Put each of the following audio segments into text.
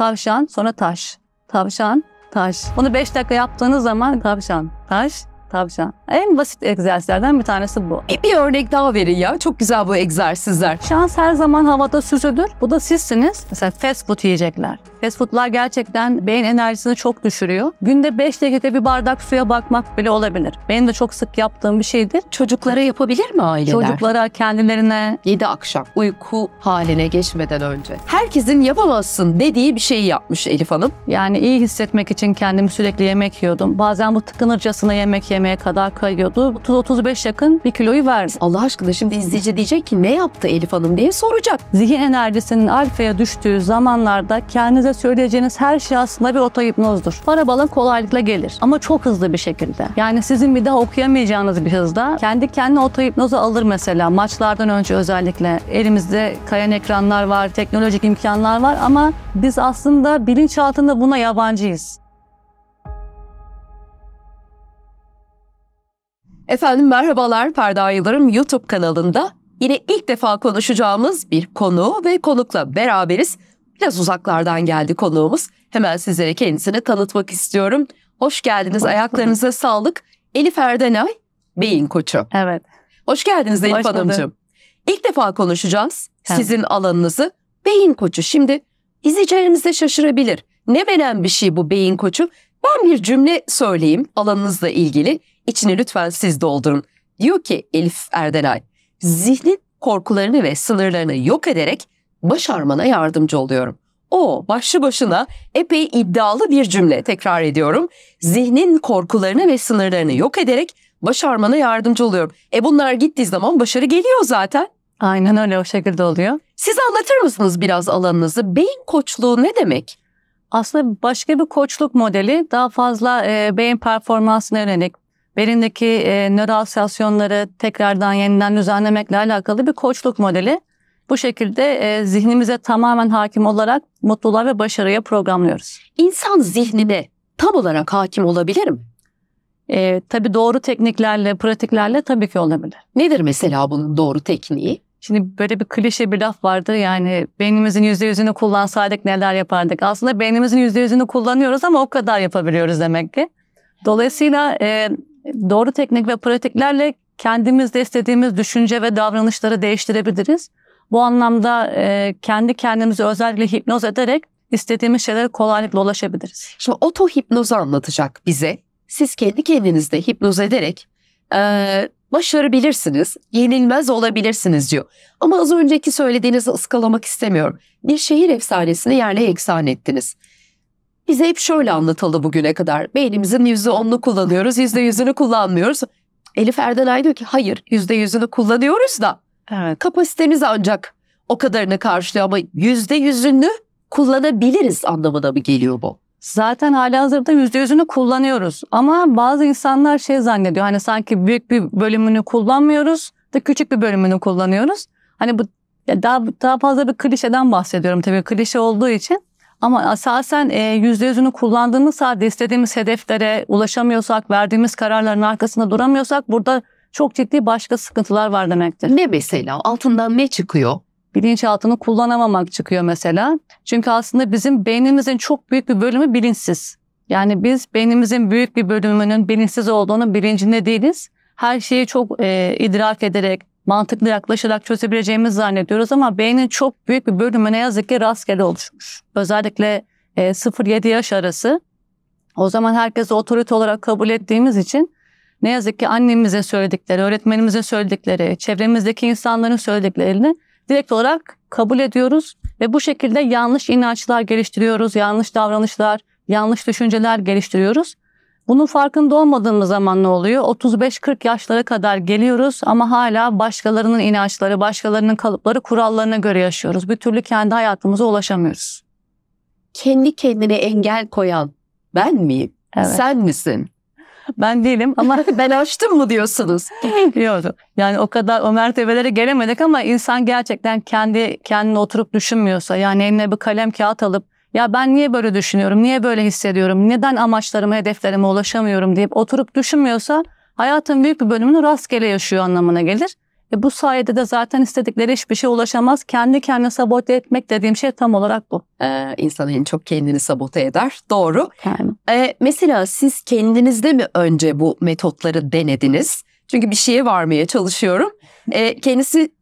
Tavşan sonra taş. Tavşan, taş. Bunu 5 dakika yaptığınız zaman tavşan, taş, tavşan. En basit egzersizlerden bir tanesi bu. Bir, e, bir örnek daha verin ya. Çok güzel bu egzersizler. Şans her zaman havada süzülür. Bu da sizsiniz. Mesela fast food yiyecekler. Fast foodlar gerçekten beyin enerjisini çok düşürüyor. Günde 5 dakika bir bardak suya bakmak bile olabilir. Benim de çok sık yaptığım bir şeydir. Çocuklara yapabilir mi aileler? Çocuklara, kendilerine. 7 akşam uyku haline geçmeden önce. Herkesin yapamazsın dediği bir şeyi yapmış Elif Hanım. Yani iyi hissetmek için kendimi sürekli yemek yiyordum. Bazen bu tıkınırcasına yemek yemeye kadar kayıyordu. 30-35 yakın bir kiloyu verdim. Allah aşkına şimdi izleyici diyecek ki ne yaptı Elif Hanım diye soracak. Zihin enerjisinin alfaya düştüğü zamanlarda kendinize size söyleyeceğiniz her şey aslında bir otohipnozdur. Para balın kolaylıkla gelir ama çok hızlı bir şekilde. Yani sizin bir daha okuyamayacağınız bir hızda kendi kendine otohipnoza alır mesela maçlardan önce özellikle. Elimizde kayan ekranlar var, teknolojik imkanlar var ama biz aslında bilinç altında buna yabancıyız. Efendim merhabalar Ferda Yıldırım YouTube kanalında yine ilk defa konuşacağımız bir konu ve konukla beraberiz. Biraz uzaklardan geldi konuğumuz. Hemen sizlere kendisini tanıtmak istiyorum. Hoş geldiniz. Ayaklarınıza sağlık. Elif Erdenay, beyin koçu. Evet. Hoş geldiniz Elif Hoş Hanımcığım. İlk defa konuşacağız evet. sizin alanınızı. Beyin koçu. Şimdi izleyicilerimiz de şaşırabilir. Ne benen bir şey bu beyin koçu? Ben bir cümle söyleyeyim alanınızla ilgili. İçini lütfen siz doldurun. Diyor ki Elif Erdenay, zihnin korkularını ve sınırlarını yok ederek başarmana yardımcı oluyorum. O başlı başına epey iddialı bir cümle tekrar ediyorum. Zihnin korkularını ve sınırlarını yok ederek başarmana yardımcı oluyorum. E bunlar gittiği zaman başarı geliyor zaten. Aynen öyle o şekilde oluyor. Siz anlatır mısınız biraz alanınızı? Beyin koçluğu ne demek? Aslında başka bir koçluk modeli daha fazla e, beyin performansına yönelik, belindeki e, nöral stasyonları tekrardan yeniden düzenlemekle alakalı bir koçluk modeli. Bu şekilde e, zihnimize tamamen hakim olarak mutluluğa ve başarıya programlıyoruz. İnsan zihnine tam olarak hakim olabilir mi? E, tabii doğru tekniklerle, pratiklerle tabii ki olabilir. Nedir mesela bunun doğru tekniği? Şimdi böyle bir klişe bir laf vardır yani beynimizin yüzde yüzünü kullansaydık neler yapardık. Aslında beynimizin yüzde yüzünü kullanıyoruz ama o kadar yapabiliyoruz demek ki. Dolayısıyla e, doğru teknik ve pratiklerle kendimizde istediğimiz düşünce ve davranışları değiştirebiliriz. Bu anlamda e, kendi kendimizi özellikle hipnoz ederek istediğimiz şeylere kolaylıkla ulaşabiliriz. Şimdi oto hipnozu anlatacak bize. Siz kendi kendinizde hipnoz ederek e, başarabilirsiniz, yenilmez olabilirsiniz diyor. Ama az önceki söylediğinizi ıskalamak istemiyorum. Bir şehir efsanesini yerle eksan ettiniz. Bize hep şöyle anlatıldı bugüne kadar. Beynimizin yüzde onunu kullanıyoruz, yüzde yüzünü kullanmıyoruz. Elif Erdenay diyor ki hayır yüzde yüzünü kullanıyoruz da Evet. Kapasitemiz ancak o kadarını karşılıyor ama yüzde yüzünü kullanabiliriz anlamına mı geliyor bu? Zaten hala hazırda yüzde yüzünü kullanıyoruz. Ama bazı insanlar şey zannediyor hani sanki büyük bir bölümünü kullanmıyoruz da küçük bir bölümünü kullanıyoruz. Hani bu daha, daha fazla bir klişeden bahsediyorum tabii klişe olduğu için. Ama asasen e, yüzde yüzünü kullandığımız halde istediğimiz hedeflere ulaşamıyorsak, verdiğimiz kararların arkasında duramıyorsak burada çok ciddi başka sıkıntılar var demektir. Ne mesela? Altından ne çıkıyor? Bilinçaltını kullanamamak çıkıyor mesela. Çünkü aslında bizim beynimizin çok büyük bir bölümü bilinçsiz. Yani biz beynimizin büyük bir bölümünün bilinçsiz olduğunu bilincinde değiliz. Her şeyi çok e, idrak ederek, mantıklı yaklaşarak çözebileceğimizi zannediyoruz ama beynin çok büyük bir bölümü ne yazık ki rastgele oluşmuş. Özellikle e, 0-7 yaş arası. O zaman herkes otorite olarak kabul ettiğimiz için ne yazık ki annemize söyledikleri, öğretmenimize söyledikleri, çevremizdeki insanların söylediklerini direkt olarak kabul ediyoruz ve bu şekilde yanlış inançlar geliştiriyoruz, yanlış davranışlar, yanlış düşünceler geliştiriyoruz. Bunun farkında olmadığımız zaman ne oluyor? 35-40 yaşlara kadar geliyoruz ama hala başkalarının inançları, başkalarının kalıpları, kurallarına göre yaşıyoruz. Bir türlü kendi hayatımıza ulaşamıyoruz. Kendi kendine engel koyan ben miyim? Evet. Sen misin? Ben değilim ama... ben açtım mı diyorsunuz? Yok. Yani o kadar o mertebelere gelemedik ama insan gerçekten kendi kendine oturup düşünmüyorsa yani eline bir kalem kağıt alıp ya ben niye böyle düşünüyorum, niye böyle hissediyorum, neden amaçlarıma, hedeflerime ulaşamıyorum deyip oturup düşünmüyorsa hayatın büyük bir bölümünü rastgele yaşıyor anlamına gelir. E bu sayede de zaten istedikleri hiçbir şey ulaşamaz. Kendi kendine sabote etmek dediğim şey tam olarak bu. Ee, insan en çok kendini sabote eder. Doğru. Yani. Ee, mesela siz kendinizde mi önce bu metotları denediniz? Çünkü bir şeye varmaya çalışıyorum. Ee, kendisi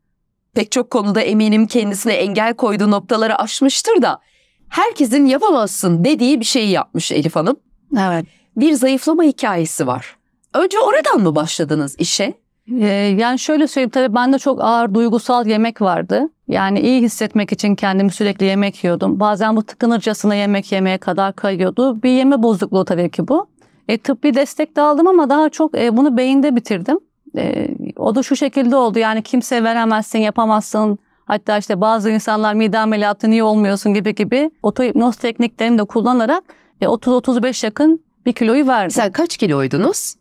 pek çok konuda eminim kendisine engel koyduğu noktaları aşmıştır da herkesin yapamazsın dediği bir şeyi yapmış Elif Hanım. Evet. Bir zayıflama hikayesi var. Önce oradan mı başladınız işe? Ee, yani şöyle söyleyeyim tabii bende çok ağır duygusal yemek vardı. Yani iyi hissetmek için kendimi sürekli yemek yiyordum. Bazen bu tıkınırcasına yemek yemeye kadar kayıyordu. Bir yeme bozukluğu tabii ki bu. E, tıbbi destek de aldım ama daha çok e, bunu beyinde bitirdim. E, o da şu şekilde oldu yani kimse veremezsin, yapamazsın. Hatta işte bazı insanlar mide ameliyatı niye olmuyorsun gibi gibi otohipnoz tekniklerini de kullanarak e, 30-35 yakın bir kiloyu verdim. Sen kaç kiloydunuz?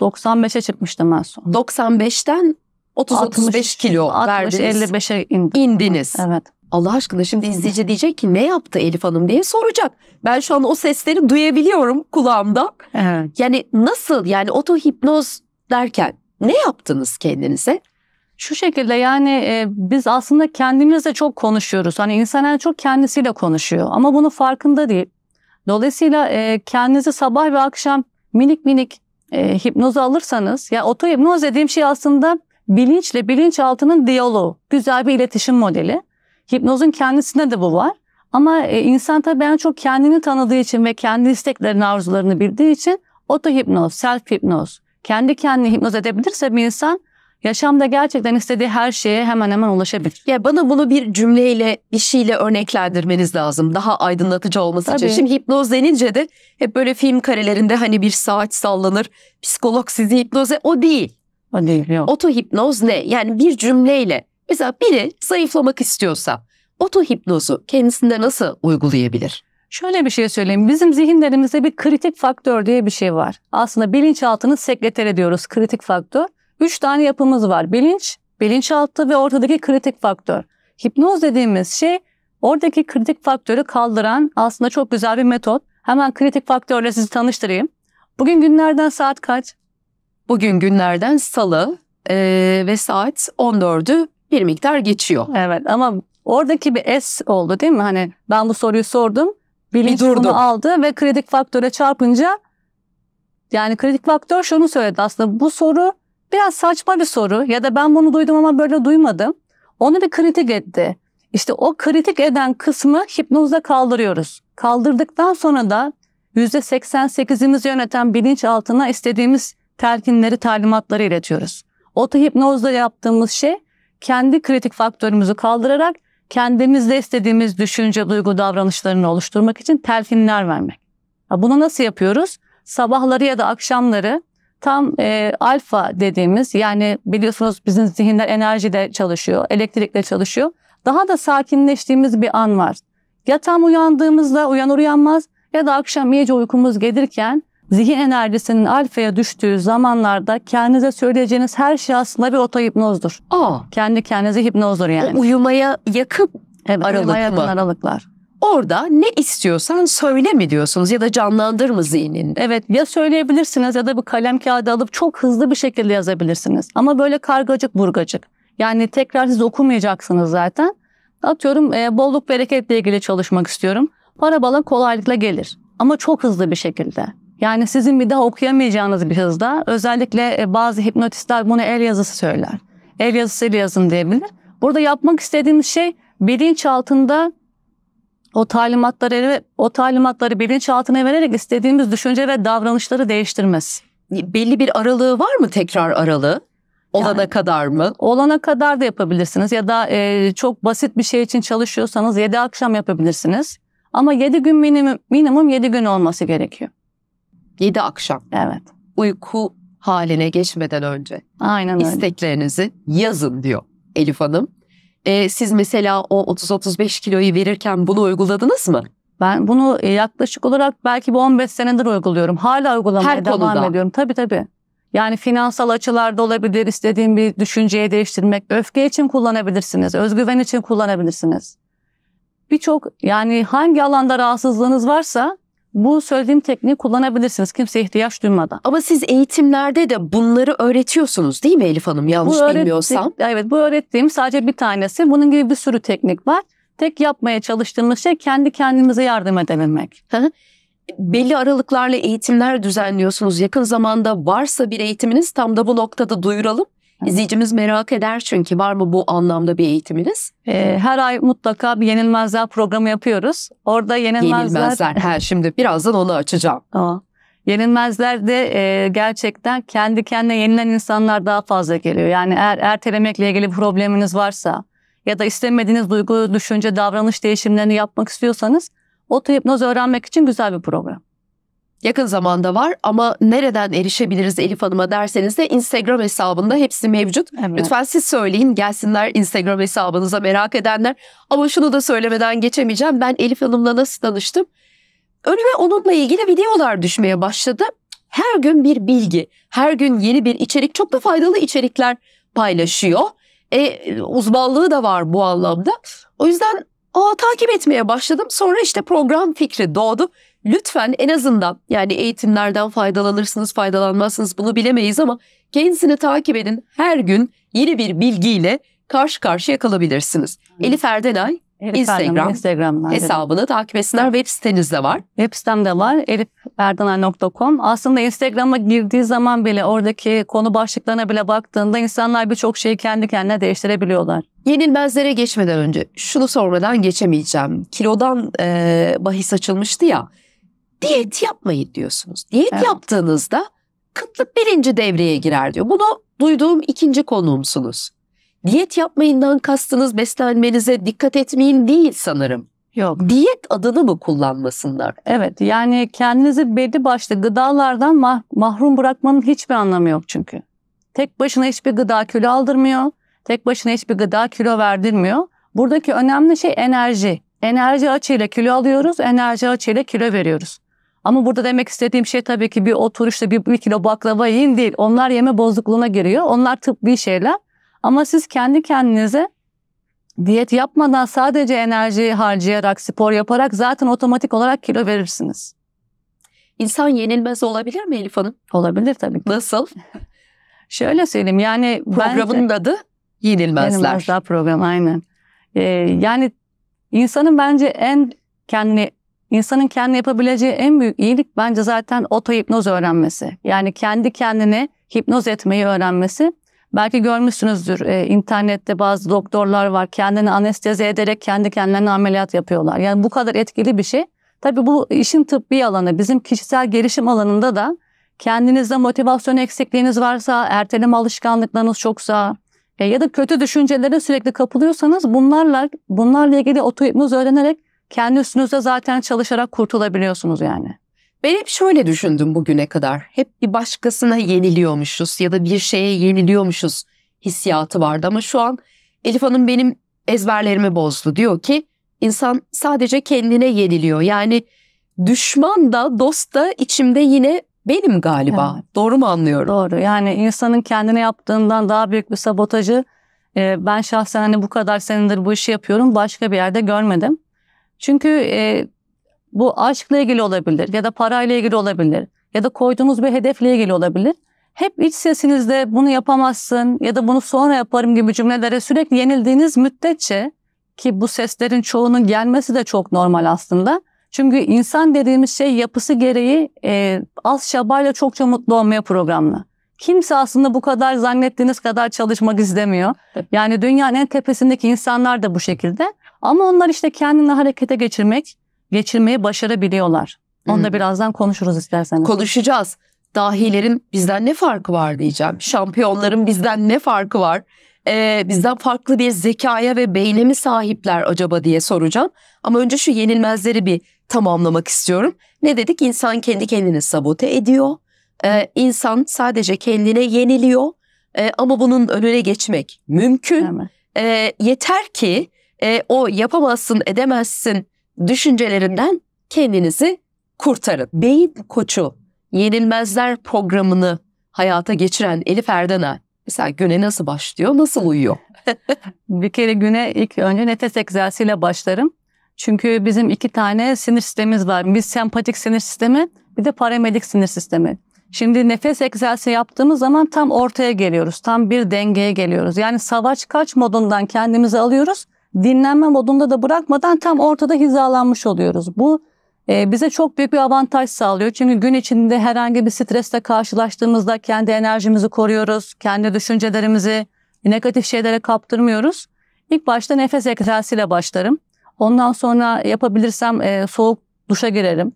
95'e çıkmıştım en son. 95'ten 30-35 kilo 60, verdiniz. 55'e indim. indiniz. Evet. Allah aşkına şimdi izleyici diyecek ki ne yaptı Elif Hanım diye soracak. Ben şu an o sesleri duyabiliyorum kulağımda. Evet. Yani nasıl yani otohipnoz derken ne yaptınız kendinize? Şu şekilde yani e, biz aslında kendimizle çok konuşuyoruz. Hani insan en çok kendisiyle konuşuyor ama bunu farkında değil. Dolayısıyla e, kendinizi sabah ve akşam minik minik e, hipnoza alırsanız ya hipnoz dediğim şey aslında bilinçle bilinçaltının diyaloğu. Güzel bir iletişim modeli. Hipnozun kendisinde de bu var. Ama e, insan tabii en çok kendini tanıdığı için ve kendi isteklerini, arzularını bildiği için hipnoz self hipnoz, kendi kendini hipnoz edebilirse bir insan yaşamda gerçekten istediği her şeye hemen hemen ulaşabilir. Ya bana bunu bir cümleyle, bir şeyle örneklendirmeniz lazım. Daha aydınlatıcı olması Tabii. için. Şimdi hipnoz denince de hep böyle film karelerinde hani bir saat sallanır. Psikolog sizi hipnoze o değil. O değil yok. hipnoz ne? Yani bir cümleyle. Mesela biri zayıflamak istiyorsa oto hipnozu kendisinde nasıl uygulayabilir? Şöyle bir şey söyleyeyim. Bizim zihinlerimizde bir kritik faktör diye bir şey var. Aslında bilinçaltının sekreteri diyoruz kritik faktör. Üç tane yapımız var. Bilinç, bilinçaltı ve ortadaki kritik faktör. Hipnoz dediğimiz şey oradaki kritik faktörü kaldıran aslında çok güzel bir metot. Hemen kritik faktörle sizi tanıştırayım. Bugün günlerden saat kaç? Bugün günlerden salı ee, ve saat 14'ü bir miktar geçiyor. Evet ama oradaki bir S oldu değil mi? Hani ben bu soruyu sordum. Bilinç bunu aldı ve kritik faktöre çarpınca yani kritik faktör şunu söyledi aslında bu soru Biraz saçma bir soru ya da ben bunu duydum ama böyle duymadım. Onu bir kritik etti. İşte o kritik eden kısmı hipnozda kaldırıyoruz. Kaldırdıktan sonra da %88'imizi yöneten bilinçaltına istediğimiz telkinleri, talimatları iletiyoruz. Otohipnozda yaptığımız şey kendi kritik faktörümüzü kaldırarak kendimizde istediğimiz düşünce, duygu, davranışlarını oluşturmak için telkinler vermek. Bunu nasıl yapıyoruz? Sabahları ya da akşamları tam e, alfa dediğimiz yani biliyorsunuz bizim zihinler enerjide çalışıyor, elektrikle çalışıyor. Daha da sakinleştiğimiz bir an var. Ya tam uyandığımızda uyanır uyanmaz ya da akşam iyice uykumuz gelirken zihin enerjisinin alfaya düştüğü zamanlarda kendinize söyleyeceğiniz her şey aslında bir otohipnozdur. Aa. Kendi kendinize hipnozdur yani. O uyumaya yakın evet, aralık uyumaya mı? aralıklar. Orada ne istiyorsan söyle mi diyorsunuz ya da canlandır mı zihnin? Evet ya söyleyebilirsiniz ya da bir kalem kağıdı alıp çok hızlı bir şekilde yazabilirsiniz. Ama böyle kargacık burgacık. Yani tekrar siz okumayacaksınız zaten. Atıyorum e, bolluk bereketle ilgili çalışmak istiyorum. Para bala kolaylıkla gelir ama çok hızlı bir şekilde. Yani sizin bir daha okuyamayacağınız bir hızda özellikle e, bazı hipnotistler bunu el yazısı söyler. El yazısıyla yazın diyebilir. Burada yapmak istediğimiz şey bilinç altında o talimatları o talimatları bilinçaltına vererek istediğimiz düşünce ve davranışları değiştirmez. Belli bir aralığı var mı tekrar aralığı? Olana yani, kadar mı? Olana kadar da yapabilirsiniz ya da e, çok basit bir şey için çalışıyorsanız 7 akşam yapabilirsiniz. Ama 7 gün minimum minimum 7 gün olması gerekiyor. 7 akşam. Evet. Uyku haline geçmeden önce. Aynen öyle. İsteklerinizi yazın diyor Elif Hanım e, siz mesela o 30-35 kiloyu verirken bunu uyguladınız mı? Ben bunu e, yaklaşık olarak belki bu 15 senedir uyguluyorum. Hala uygulamaya Her devam konuda. ediyorum. Tabii tabii. Yani finansal açılarda olabilir, istediğin bir düşünceyi değiştirmek, öfke için kullanabilirsiniz, özgüven için kullanabilirsiniz. Birçok yani hangi alanda rahatsızlığınız varsa bu söylediğim tekniği kullanabilirsiniz kimseye ihtiyaç duymadan. Ama siz eğitimlerde de bunları öğretiyorsunuz değil mi Elif Hanım yanlış bu bilmiyorsam? Evet bu öğrettiğim sadece bir tanesi. Bunun gibi bir sürü teknik var. Tek yapmaya çalıştığımız şey kendi kendimize yardım edebilmek. Belli aralıklarla eğitimler düzenliyorsunuz. Yakın zamanda varsa bir eğitiminiz tam da bu noktada duyuralım. İzleyicimiz merak eder çünkü var mı bu anlamda bir eğitiminiz? Ee, her ay mutlaka bir yenilmezler programı yapıyoruz. Orada yenilmezler... Yenilmezler. ha, şimdi birazdan onu açacağım. Aa. Yenilmezler de e, gerçekten kendi kendine yenilen insanlar daha fazla geliyor. Yani eğer ertelemekle ilgili probleminiz varsa ya da istemediğiniz duygu, düşünce, davranış değişimlerini yapmak istiyorsanız otohipnoz öğrenmek için güzel bir program yakın zamanda var ama nereden erişebiliriz Elif Hanım'a derseniz de Instagram hesabında hepsi mevcut. Evet. Lütfen siz söyleyin gelsinler Instagram hesabınıza merak edenler. Ama şunu da söylemeden geçemeyeceğim. Ben Elif Hanım'la nasıl tanıştım? Önüme onunla ilgili videolar düşmeye başladı. Her gün bir bilgi, her gün yeni bir içerik, çok da faydalı içerikler paylaşıyor. E, uzmanlığı da var bu anlamda. O yüzden Aa, takip etmeye başladım. Sonra işte program fikri doğdu lütfen en azından yani eğitimlerden faydalanırsınız, faydalanmazsınız bunu bilemeyiz ama kendisini takip edin. Her gün yeni bir bilgiyle karşı karşıya kalabilirsiniz. Elif Erdenay Instagram, Instagram hesabını evet. takip etsinler. Web sitenizde var. Web sitemde var. eliferdanay.com. Aslında Instagram'a girdiği zaman bile oradaki konu başlıklarına bile baktığında insanlar birçok şeyi kendi kendine değiştirebiliyorlar. Yenilmezlere geçmeden önce şunu sormadan geçemeyeceğim. Kilodan e, bahis açılmıştı ya diyet yapmayın diyorsunuz. Diyet evet. yaptığınızda kıtlık birinci devreye girer diyor. Bunu duyduğum ikinci konuğumsunuz. Diyet yapmayından kastınız beslenmenize dikkat etmeyin değil sanırım. Yok. Diyet adını mı kullanmasınlar? Evet yani kendinizi belli başlı gıdalardan mah mahrum bırakmanın hiçbir anlamı yok çünkü. Tek başına hiçbir gıda kilo aldırmıyor. Tek başına hiçbir gıda kilo verdirmiyor. Buradaki önemli şey enerji. Enerji açıyla kilo alıyoruz, enerji açıyla kilo veriyoruz. Ama burada demek istediğim şey tabii ki bir oturuşta bir, bir kilo baklava yiyin değil. Onlar yeme bozukluğuna giriyor. Onlar tıbbi şeyler. Ama siz kendi kendinize diyet yapmadan sadece enerjiyi harcayarak, spor yaparak zaten otomatik olarak kilo verirsiniz. İnsan yenilmez olabilir mi Elif Hanım? Olabilir tabii ki. Nasıl? Şöyle söyleyeyim yani... Programın bence, adı Yenilmezler. Yenilmezler program aynen. Ee, yani insanın bence en kendini İnsanın kendi yapabileceği en büyük iyilik bence zaten otohipnoz öğrenmesi. Yani kendi kendine hipnoz etmeyi öğrenmesi. Belki görmüşsünüzdür e, internette bazı doktorlar var kendini anestezi ederek kendi kendilerine ameliyat yapıyorlar. Yani bu kadar etkili bir şey. Tabii bu işin tıbbi alanı bizim kişisel gelişim alanında da kendinizde motivasyon eksikliğiniz varsa, erteleme alışkanlıklarınız çoksa e, ya da kötü düşüncelere sürekli kapılıyorsanız bunlarla bunlarla ilgili otohipnoz öğrenerek kendi üstünüzde zaten çalışarak kurtulabiliyorsunuz yani. Ben hep şöyle düşündüm bugüne kadar. Hep bir başkasına yeniliyormuşuz ya da bir şeye yeniliyormuşuz hissiyatı vardı. Ama şu an Elif Hanım benim ezberlerimi bozdu. Diyor ki insan sadece kendine yeniliyor. Yani düşman da dost da içimde yine benim galiba. Evet. Doğru mu anlıyorum? Doğru. Yani insanın kendine yaptığından daha büyük bir sabotajı e, ben şahsen hani bu kadar senedir bu işi yapıyorum başka bir yerde görmedim. Çünkü e, bu aşkla ilgili olabilir ya da parayla ilgili olabilir ya da koyduğunuz bir hedefle ilgili olabilir. Hep iç sesinizde bunu yapamazsın ya da bunu sonra yaparım gibi cümlelere sürekli yenildiğiniz müddetçe ki bu seslerin çoğunun gelmesi de çok normal aslında. Çünkü insan dediğimiz şey yapısı gereği e, az şabayla çokça mutlu olmaya programlı. Kimse aslında bu kadar zannettiğiniz kadar çalışmak istemiyor. Yani dünyanın en tepesindeki insanlar da bu şekilde. Ama onlar işte kendini harekete geçirmek, geçirmeyi başarabiliyorlar. Onu da hmm. birazdan konuşuruz isterseniz. Konuşacağız. Dahilerin bizden ne farkı var diyeceğim. Şampiyonların bizden ne farkı var? Ee, bizden farklı bir zekaya ve beyne mi sahipler acaba diye soracağım. Ama önce şu yenilmezleri bir tamamlamak istiyorum. Ne dedik? İnsan kendi kendini sabote ediyor. Ee, insan sadece kendine yeniliyor. Ee, ama bunun önüne geçmek mümkün. Ee, yeter ki e, o yapamazsın, edemezsin düşüncelerinden kendinizi kurtarın. Beyin koçu yenilmezler programını hayata geçiren Elif Erdenel mesela güne nasıl başlıyor, nasıl uyuyor? bir kere güne ilk önce nefes egzersiziyle başlarım. Çünkü bizim iki tane sinir sistemimiz var. Biz sempatik sinir sistemi, bir de paramedik sinir sistemi. Şimdi nefes egzersizi yaptığımız zaman tam ortaya geliyoruz. Tam bir dengeye geliyoruz. Yani savaş kaç modundan kendimizi alıyoruz dinlenme modunda da bırakmadan tam ortada hizalanmış oluyoruz. Bu e, bize çok büyük bir avantaj sağlıyor. Çünkü gün içinde herhangi bir stresle karşılaştığımızda kendi enerjimizi koruyoruz. Kendi düşüncelerimizi negatif şeylere kaptırmıyoruz. İlk başta nefes egzersiziyle başlarım. Ondan sonra yapabilirsem e, soğuk duşa girerim.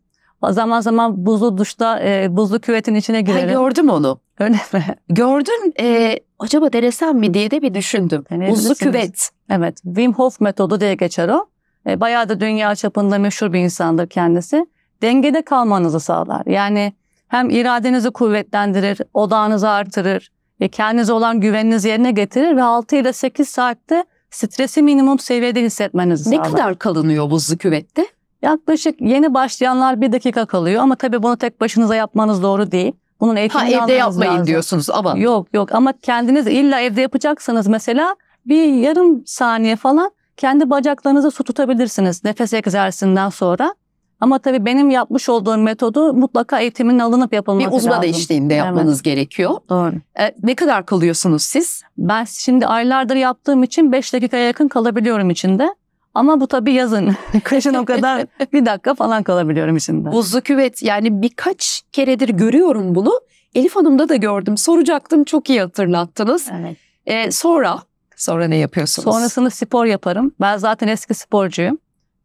Zaman zaman buzlu duşta e, buzlu küvetin içine girerim. Ben gördüm onu. Öyle mi? Gördüm. E, acaba denesem mi diye de bir düşündüm. Buzlu küvet. Evet. Wim Hof metodu diye geçer o. E, bayağı da dünya çapında meşhur bir insandır kendisi. Dengede kalmanızı sağlar. Yani hem iradenizi kuvvetlendirir, odağınızı artırır, e, kendinize olan güveninizi yerine getirir ve 6 ile 8 saatte stresi minimum seviyede hissetmenizi ne sağlar. Ne kadar kalınıyor buzlu küvette? Yaklaşık yeni başlayanlar bir dakika kalıyor ama tabii bunu tek başınıza yapmanız doğru değil. Bunun ha, evde yapmayın lazım. diyorsunuz ama. Yok yok ama kendiniz illa evde yapacaksanız mesela bir yarım saniye falan kendi bacaklarınızı su tutabilirsiniz nefes egzersizinden sonra. Ama tabii benim yapmış olduğum metodu mutlaka eğitimin alınıp yapılması lazım. Bir uzman lazım. eşliğinde yapmanız evet. gerekiyor. Doğru. Ee, ne kadar kalıyorsunuz siz? Ben şimdi aylardır yaptığım için 5 dakikaya yakın kalabiliyorum içinde. Ama bu tabii yazın. Kışın o kadar bir dakika falan kalabiliyorum içinde. Buzlu küvet yani birkaç keredir görüyorum bunu. Elif Hanım'da da gördüm. Soracaktım çok iyi hatırlattınız. Evet. Ee, sonra sonra ne yapıyorsunuz? Sonrasında spor yaparım. Ben zaten eski sporcuyum.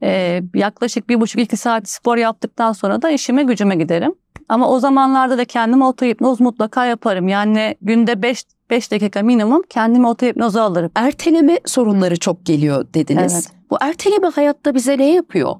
Ee, yaklaşık bir buçuk iki saat spor yaptıktan sonra da işime gücüme giderim. Ama o zamanlarda da kendime otohipnoz mutlaka yaparım. Yani günde 5 5 dakika minimum kendimi otohipnoza alırım. Erteleme sorunları çok geliyor dediniz. Evet. Bu erteleme hayatta bize ne yapıyor?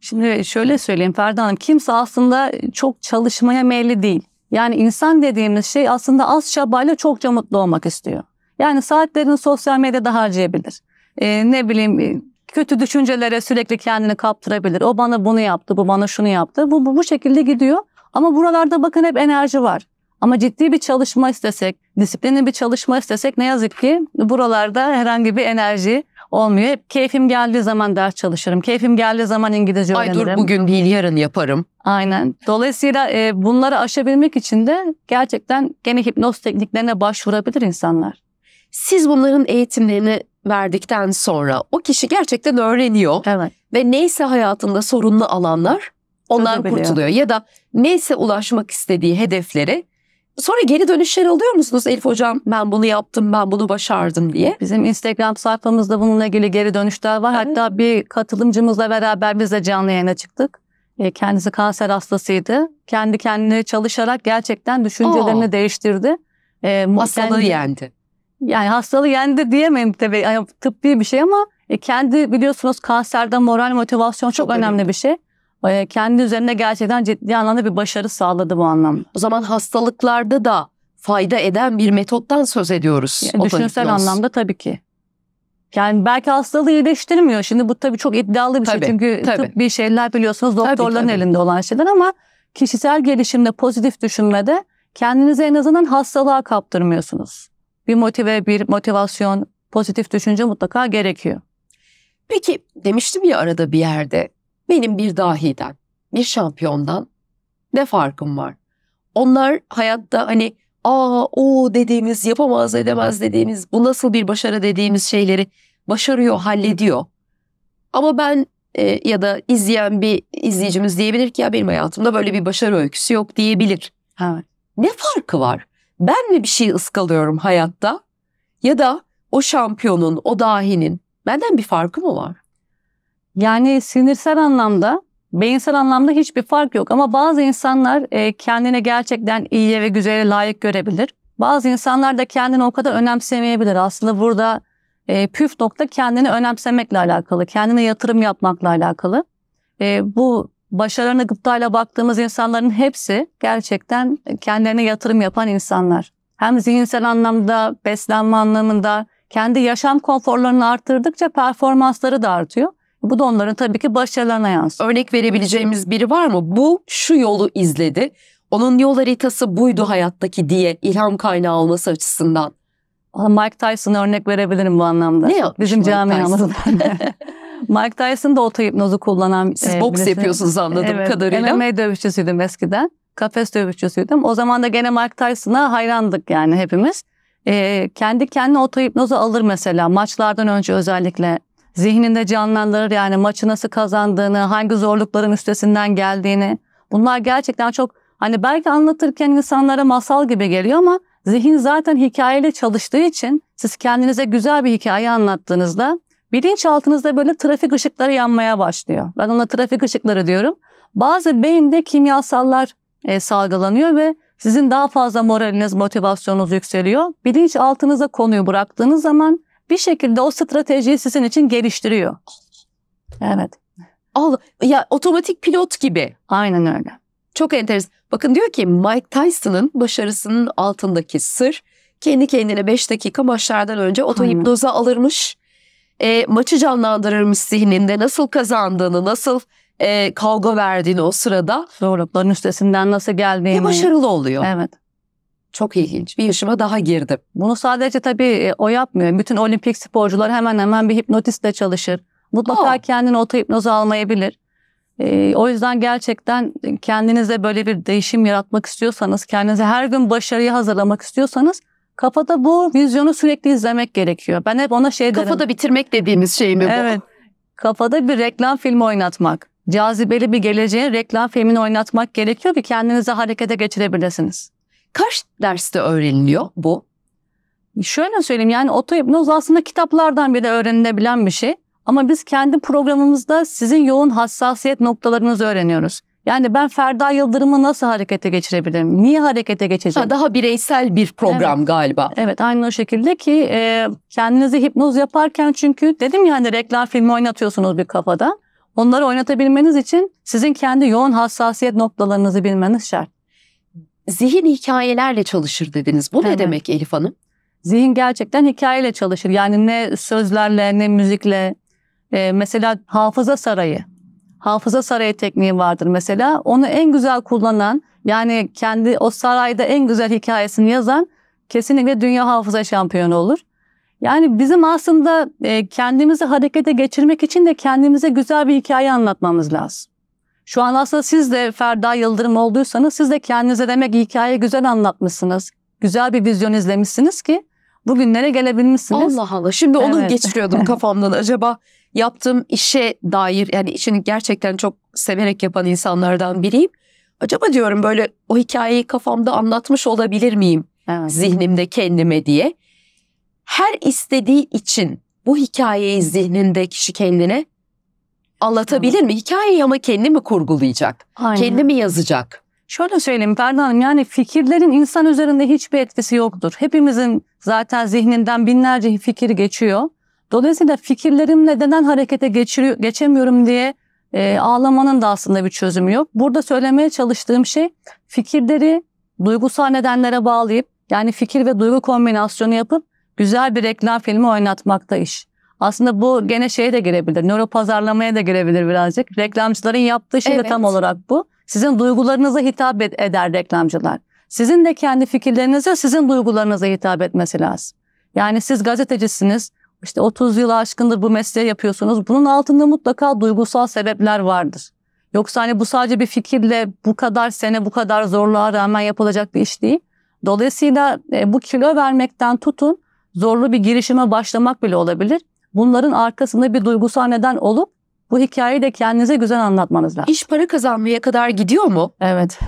Şimdi şöyle söyleyeyim Ferda Hanım, kimse aslında çok çalışmaya meyilli değil. Yani insan dediğimiz şey aslında az çabayla çokça mutlu olmak istiyor. Yani saatlerini sosyal medyada harcayabilir. Ee, ne bileyim e, kötü düşüncelere sürekli kendini kaptırabilir. O bana bunu yaptı, bu bana şunu yaptı. Bu, bu, bu şekilde gidiyor. Ama buralarda bakın hep enerji var. Ama ciddi bir çalışma istesek, disiplinli bir çalışma istesek ne yazık ki buralarda herhangi bir enerji olmuyor. Hep keyfim geldiği zaman ders çalışırım. Keyfim geldiği zaman İngilizce öğrenirim. Ay dur bugün değil yarın yaparım. Aynen. Dolayısıyla e, bunları aşabilmek için de gerçekten gene hipnoz tekniklerine başvurabilir insanlar. Siz bunların eğitimlerini verdikten sonra o kişi gerçekten öğreniyor. Evet. Ve neyse hayatında sorunlu alanlar ondan kurtuluyor. Ya da neyse ulaşmak istediği hedeflere Sonra geri dönüşler alıyor musunuz Elif hocam? Ben bunu yaptım, ben bunu başardım diye. Bizim Instagram sayfamızda bununla ilgili geri dönüşler var. Evet. Hatta bir katılımcımızla beraber biz de canlı yayına çıktık. E, kendisi kanser hastasıydı. Kendi kendine çalışarak gerçekten düşüncelerini Aa. değiştirdi. E, hastalığı kendi, yendi. Yani hastalığı yendi diyemem tabii yani tıbbi bir şey ama e, kendi biliyorsunuz kanserde moral motivasyon çok, çok önemli. önemli bir şey. Ee, kendi üzerinde gerçekten ciddi anlamda bir başarı sağladı bu anlamda. O zaman hastalıklarda da fayda eden bir metottan söz ediyoruz. Yani düşünsel anlamda tabii ki. Yani belki hastalığı iyileştirmiyor. Şimdi bu tabii çok iddialı bir şey. tabii, şey. Çünkü tabii. tıbbi şeyler biliyorsunuz doktorların tabii, tabii. elinde olan şeyler ama kişisel gelişimde, pozitif düşünmede kendinizi en azından hastalığa kaptırmıyorsunuz. Bir motive, bir motivasyon, pozitif düşünce mutlaka gerekiyor. Peki demiştim ya arada bir yerde benim bir dahiden, bir şampiyondan ne farkım var? Onlar hayatta hani aa o dediğimiz yapamaz edemez dediğimiz bu nasıl bir başarı dediğimiz şeyleri başarıyor, hallediyor. Ama ben e, ya da izleyen bir izleyicimiz diyebilir ki ya benim hayatımda böyle bir başarı öyküsü yok diyebilir. Evet. Ne farkı var? Ben mi bir şey ıskalıyorum hayatta? Ya da o şampiyonun, o dahinin benden bir farkı mı var? Yani sinirsel anlamda, beyinsel anlamda hiçbir fark yok. Ama bazı insanlar e, kendine gerçekten iyiye ve güzele layık görebilir. Bazı insanlar da kendini o kadar önemsemeyebilir. Aslında burada e, püf nokta kendini önemsemekle alakalı, kendine yatırım yapmakla alakalı. E, bu başarılarına gıptayla baktığımız insanların hepsi gerçekten kendilerine yatırım yapan insanlar. Hem zihinsel anlamda, beslenme anlamında, kendi yaşam konforlarını artırdıkça performansları da artıyor. Bu da onların tabii ki başarılarına yansıyor. Örnek verebileceğimiz biri var mı? Bu şu yolu izledi. Onun yol haritası buydu hayattaki diye ilham kaynağı olması açısından. Mike Tyson örnek verebilirim bu anlamda. Ne yok, Bizim camiamızın. Mike Tyson da otohipnozu kullanan... Siz e, boks birisi. yapıyorsunuz anladığım evet, kadarıyla. MMA dövüşçüsüydüm eskiden. Kafes dövüşçüsüydüm. O zaman da gene Mike Tyson'a hayrandık yani hepimiz. E, kendi kendine otohipnozu alır mesela. Maçlardan önce özellikle zihninde canlandırır yani maçı nasıl kazandığını, hangi zorlukların üstesinden geldiğini. Bunlar gerçekten çok hani belki anlatırken insanlara masal gibi geliyor ama zihin zaten hikayeyle çalıştığı için siz kendinize güzel bir hikaye anlattığınızda bilinçaltınızda böyle trafik ışıkları yanmaya başlıyor. Ben ona trafik ışıkları diyorum. Bazı beyinde kimyasallar e, salgılanıyor ve sizin daha fazla moraliniz, motivasyonunuz yükseliyor. Bilinç Bilinçaltınıza konuyu bıraktığınız zaman bir şekilde o stratejiyi sizin için geliştiriyor. Evet. Al ya otomatik pilot gibi. Aynen öyle. Çok enteresan. Bakın diyor ki Mike Tyson'ın başarısının altındaki sır kendi kendine 5 dakika maçlardan önce otohipnoza alırmış. E, maçı canlandırırmış zihninde nasıl kazandığını, nasıl e, kavga verdiğini o sırada. Zorlukların üstesinden nasıl geldiğini. Ve başarılı oluyor. Evet çok ilginç. Bir yaşıma daha girdim. Bunu sadece tabii e, o yapmıyor. Bütün olimpik sporcular hemen hemen bir hipnotistle çalışır. Mutlaka Aa. kendini otohipnoz almayabilir. Ee, o yüzden gerçekten kendinize böyle bir değişim yaratmak istiyorsanız, kendinize her gün başarıyı hazırlamak istiyorsanız kafada bu vizyonu sürekli izlemek gerekiyor. Ben hep ona şey kafada derim. Kafada bitirmek dediğimiz şey mi bu? Evet. Kafada bir reklam filmi oynatmak. Cazibeli bir geleceğin reklam filmini oynatmak gerekiyor ki kendinizi harekete geçirebilirsiniz. Kaç derste öğreniliyor bu? Şöyle söyleyeyim yani otohipnoz aslında kitaplardan bile öğrenilebilen bir şey. Ama biz kendi programımızda sizin yoğun hassasiyet noktalarınızı öğreniyoruz. Yani ben Ferda Yıldırım'ı nasıl harekete geçirebilirim? Niye harekete geçeceğim? Ha, daha bireysel bir program evet. galiba. Evet aynı o şekilde ki e, kendinizi hipnoz yaparken çünkü dedim ya hani reklam filmi oynatıyorsunuz bir kafada. Onları oynatabilmeniz için sizin kendi yoğun hassasiyet noktalarınızı bilmeniz şart zihin hikayelerle çalışır dediniz. Bu evet. ne demek Elif Hanım? Zihin gerçekten hikayeyle çalışır. Yani ne sözlerle ne müzikle. Ee, mesela hafıza sarayı. Hafıza sarayı tekniği vardır mesela. Onu en güzel kullanan yani kendi o sarayda en güzel hikayesini yazan kesinlikle dünya hafıza şampiyonu olur. Yani bizim aslında e, kendimizi harekete geçirmek için de kendimize güzel bir hikaye anlatmamız lazım. Şu an aslında siz de Ferda Yıldırım olduysanız siz de kendinize demek hikayeyi güzel anlatmışsınız. Güzel bir vizyon izlemişsiniz ki bugünlere gelebilmişsiniz. Allah Allah şimdi onu evet. geçiriyordum kafamdan acaba yaptığım işe dair yani işini gerçekten çok severek yapan insanlardan biriyim. Acaba diyorum böyle o hikayeyi kafamda anlatmış olabilir miyim evet. zihnimde kendime diye. Her istediği için bu hikayeyi zihninde kişi kendine anlatabilir Anladım. mi? Hikayeyi ama kendi mi kurgulayacak? Aynen. Kendi mi yazacak? Şöyle söyleyeyim Ferda Hanım yani fikirlerin insan üzerinde hiçbir etkisi yoktur. Hepimizin zaten zihninden binlerce fikir geçiyor. Dolayısıyla fikirlerimle neden harekete geçemiyorum diye e, ağlamanın da aslında bir çözümü yok. Burada söylemeye çalıştığım şey fikirleri duygusal nedenlere bağlayıp yani fikir ve duygu kombinasyonu yapıp güzel bir reklam filmi oynatmakta iş. Aslında bu gene şeye de girebilir. Nöro pazarlamaya da girebilir birazcık. Reklamcıların yaptığı şey evet. de tam olarak bu. Sizin duygularınıza hitap eder reklamcılar. Sizin de kendi fikirlerinize, sizin duygularınıza hitap etmesi lazım. Yani siz gazetecisiniz. İşte 30 yıl aşkındır bu mesleği yapıyorsunuz. Bunun altında mutlaka duygusal sebepler vardır. Yoksa hani bu sadece bir fikirle bu kadar sene bu kadar zorluğa rağmen yapılacak bir iş değil. Dolayısıyla e, bu kilo vermekten tutun zorlu bir girişime başlamak bile olabilir bunların arkasında bir duygusal neden olup bu hikayeyi de kendinize güzel anlatmanız lazım. İş para kazanmaya kadar gidiyor mu? Evet.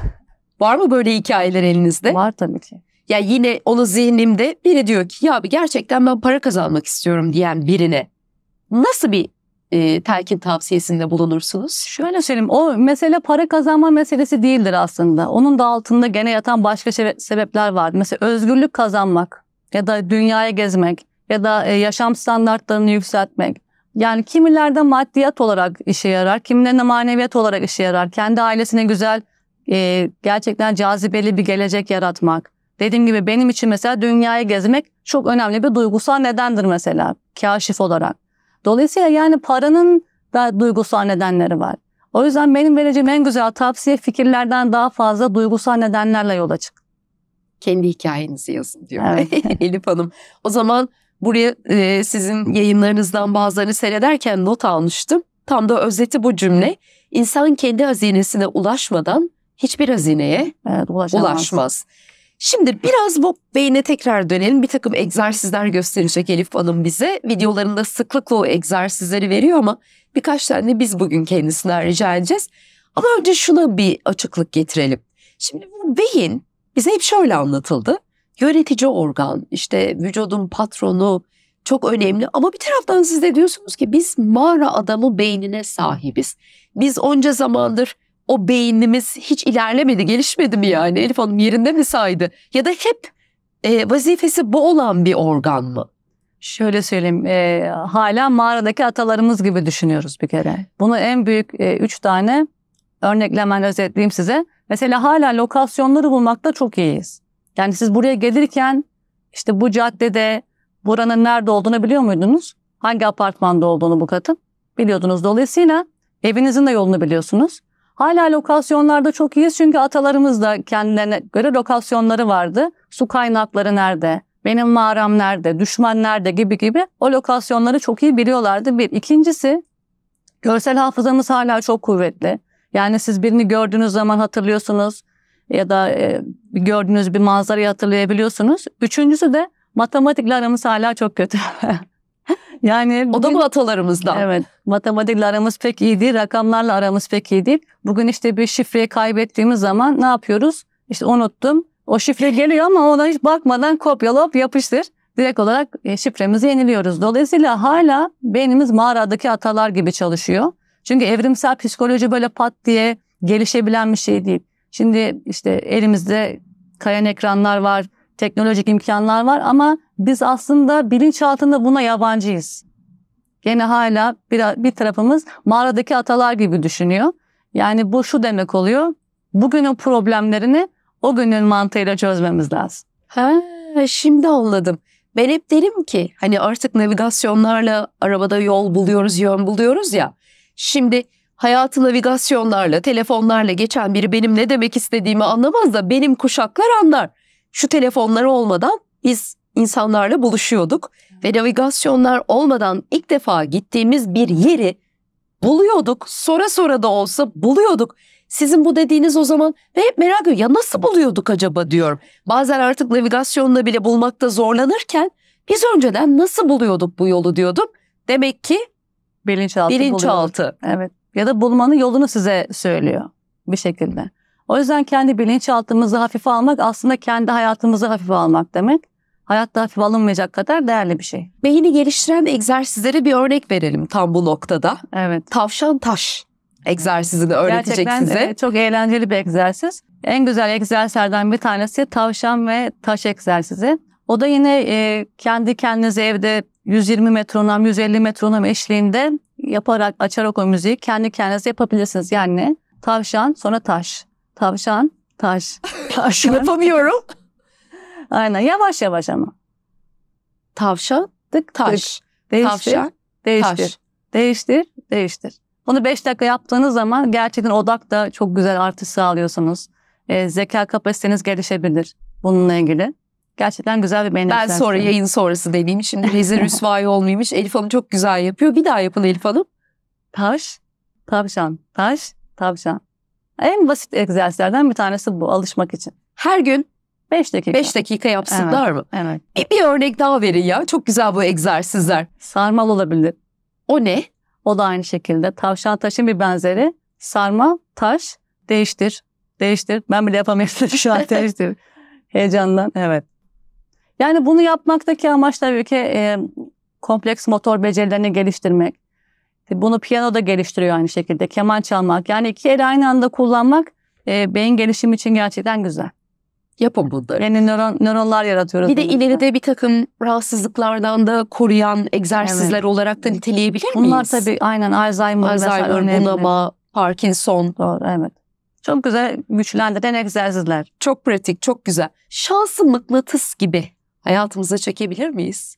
Var mı böyle hikayeler elinizde? Var tabii ki. Ya yine onu zihnimde biri diyor ki ya abi gerçekten ben para kazanmak istiyorum diyen birine nasıl bir e, telkin tavsiyesinde bulunursunuz? Şöyle söyleyeyim o mesele para kazanma meselesi değildir aslında. Onun da altında gene yatan başka sebepler var. Mesela özgürlük kazanmak ya da dünyaya gezmek ya da e, yaşam standartlarını yükseltmek. Yani kimilerde maddiyat olarak işe yarar, kimilerine maneviyat olarak işe yarar. Kendi ailesine güzel, e, gerçekten cazibeli bir gelecek yaratmak. Dediğim gibi benim için mesela dünyayı gezmek çok önemli bir duygusal nedendir mesela kaşif olarak. Dolayısıyla yani paranın da duygusal nedenleri var. O yüzden benim vereceğim en güzel tavsiye fikirlerden daha fazla duygusal nedenlerle yola çık. Kendi hikayenizi yazın diyor evet. Elif Hanım. O zaman Buraya e, sizin yayınlarınızdan bazılarını seyrederken not almıştım. Tam da özeti bu cümle. İnsan kendi hazinesine ulaşmadan hiçbir hazineye evet, ulaşmaz. Şimdi biraz bu beyne tekrar dönelim. Bir takım egzersizler gösterecek Elif Hanım bize. Videolarında sıklıkla o egzersizleri veriyor ama birkaç tane biz bugün kendisinden rica edeceğiz. Ama önce şuna bir açıklık getirelim. Şimdi bu beyin bize hep şöyle anlatıldı yönetici organ, işte vücudun patronu çok önemli ama bir taraftan siz de diyorsunuz ki biz mağara adamı beynine sahibiz. Biz onca zamandır o beynimiz hiç ilerlemedi, gelişmedi mi yani? Elif Hanım yerinde mi saydı? Ya da hep e, vazifesi bu olan bir organ mı? Şöyle söyleyeyim, e, hala mağaradaki atalarımız gibi düşünüyoruz bir kere. Bunu en büyük e, üç tane örneklemen özetleyeyim size. Mesela hala lokasyonları bulmakta çok iyiyiz. Yani siz buraya gelirken işte bu caddede buranın nerede olduğunu biliyor muydunuz? Hangi apartmanda olduğunu bu katın? Biliyordunuz. Dolayısıyla evinizin de yolunu biliyorsunuz. Hala lokasyonlarda çok iyiyiz çünkü atalarımız da kendilerine göre lokasyonları vardı. Su kaynakları nerede? Benim mağaram nerede? Düşman nerede? Gibi gibi o lokasyonları çok iyi biliyorlardı. Bir. ikincisi görsel hafızamız hala çok kuvvetli. Yani siz birini gördüğünüz zaman hatırlıyorsunuz ya da e, gördüğünüz bir manzarayı hatırlayabiliyorsunuz. Üçüncüsü de matematikle aramız hala çok kötü. yani bugün, o da bu atalarımızdan. Evet. Matematikle aramız pek iyi değil, rakamlarla aramız pek iyi değil. Bugün işte bir şifreyi kaybettiğimiz zaman ne yapıyoruz? İşte unuttum. O şifre geliyor ama ona hiç bakmadan kopyalayıp yapıştır. Direkt olarak e, şifremizi yeniliyoruz. Dolayısıyla hala beynimiz mağaradaki atalar gibi çalışıyor. Çünkü evrimsel psikoloji böyle pat diye gelişebilen bir şey değil. Şimdi işte elimizde kayan ekranlar var, teknolojik imkanlar var ama biz aslında bilinçaltında buna yabancıyız. Gene hala bir, bir tarafımız mağaradaki atalar gibi düşünüyor. Yani bu şu demek oluyor. Bugünün problemlerini o günün mantığıyla çözmemiz lazım. Ha, şimdi anladım. Ben hep derim ki hani artık navigasyonlarla arabada yol buluyoruz, yön buluyoruz ya. Şimdi hayatı navigasyonlarla, telefonlarla geçen biri benim ne demek istediğimi anlamaz da benim kuşaklar anlar. Şu telefonlar olmadan biz insanlarla buluşuyorduk ve navigasyonlar olmadan ilk defa gittiğimiz bir yeri buluyorduk. Sonra sonra da olsa buluyorduk. Sizin bu dediğiniz o zaman ve hep merak ediyorum ya nasıl buluyorduk acaba diyorum. Bazen artık navigasyonla bile bulmakta zorlanırken biz önceden nasıl buluyorduk bu yolu diyordum. Demek ki bilinçaltı. Bilinçaltı. Evet ya da bulmanın yolunu size söylüyor bir şekilde. O yüzden kendi bilinçaltımızı hafife almak aslında kendi hayatımızı hafife almak demek. Hayatta hafif alınmayacak kadar değerli bir şey. Beyni geliştiren egzersizlere bir örnek verelim tam bu noktada. Evet. Tavşan taş egzersizini öğretecek Gerçekten, size. Gerçekten çok eğlenceli bir egzersiz. En güzel egzersizlerden bir tanesi tavşan ve taş egzersizi. O da yine e, kendi kendinize evde 120 metronom, 150 metronom eşliğinde yaparak, açarak o müziği kendi kendinize yapabilirsiniz. Yani tavşan sonra taş. Tavşan, taş. Taş yapamıyorum. Aynen yavaş yavaş ama. Tavşan, tık, taş. Tık. Değiştir, tavşan, değiştir, taş. değiştir, değiştir. Bunu 5 dakika yaptığınız zaman gerçekten odak da çok güzel artış sağlıyorsunuz. E, zeka kapasiteniz gelişebilir bununla ilgili. Gerçekten güzel bir benzetme. Ben sonra yayın sonrası deneyeyim. Şimdi rezil rüsvayı olmaymış. Elif Hanım çok güzel yapıyor. Bir daha yapın Elif Hanım. Taş, tavşan, taş, tavşan. En basit egzersizlerden bir tanesi bu alışmak için. Her gün 5 dakika. 5 dakika yapsınlar evet, mı? Evet. E, bir örnek daha verin ya. Çok güzel bu egzersizler. Sarmal olabilir. O ne? O da aynı şekilde. Tavşan taşın bir benzeri. Sarmal, taş, değiştir, değiştir. Ben bile yapamıyorum şu an değiştir. Heyecandan evet. Yani bunu yapmaktaki amaç tabii ki e, kompleks motor becerilerini geliştirmek. Bunu piyano da geliştiriyor aynı şekilde. Keman çalmak. Yani iki el aynı anda kullanmak e, beyin gelişimi için gerçekten güzel. Yapın bunları. Yani nöron, nöronlar yaratıyoruz. Bir de mesela. ileride bir takım rahatsızlıklardan da koruyan egzersizler evet. olarak da niteleyebilir Bunlar miyiz? Bunlar tabii aynen Alzheimer, Alzheimer bunama, Parkinson. Doğru evet. Çok güzel güçlendiren egzersizler. Çok pratik, çok güzel. Şansı mıknatıs gibi hayatımıza çekebilir miyiz?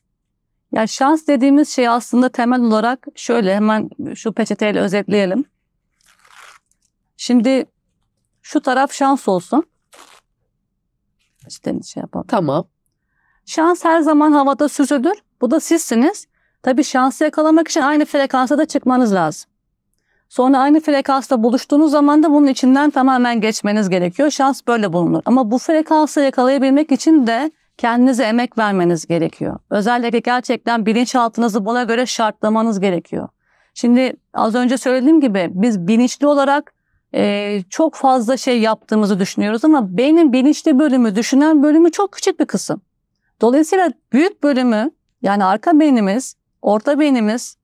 Ya yani şans dediğimiz şey aslında temel olarak şöyle hemen şu peçeteyle özetleyelim. Şimdi şu taraf şans olsun. İşte şey yapalım. Tamam. Şans her zaman havada süzülür. Bu da sizsiniz. Tabii şansı yakalamak için aynı frekansa da çıkmanız lazım. Sonra aynı frekansla buluştuğunuz zaman da bunun içinden tamamen geçmeniz gerekiyor. Şans böyle bulunur. Ama bu frekansı yakalayabilmek için de kendinize emek vermeniz gerekiyor. Özellikle gerçekten bilinçaltınızı buna göre şartlamanız gerekiyor. Şimdi az önce söylediğim gibi biz bilinçli olarak e, çok fazla şey yaptığımızı düşünüyoruz ama beynin bilinçli bölümü, düşünen bölümü çok küçük bir kısım. Dolayısıyla büyük bölümü yani arka beynimiz, orta beynimiz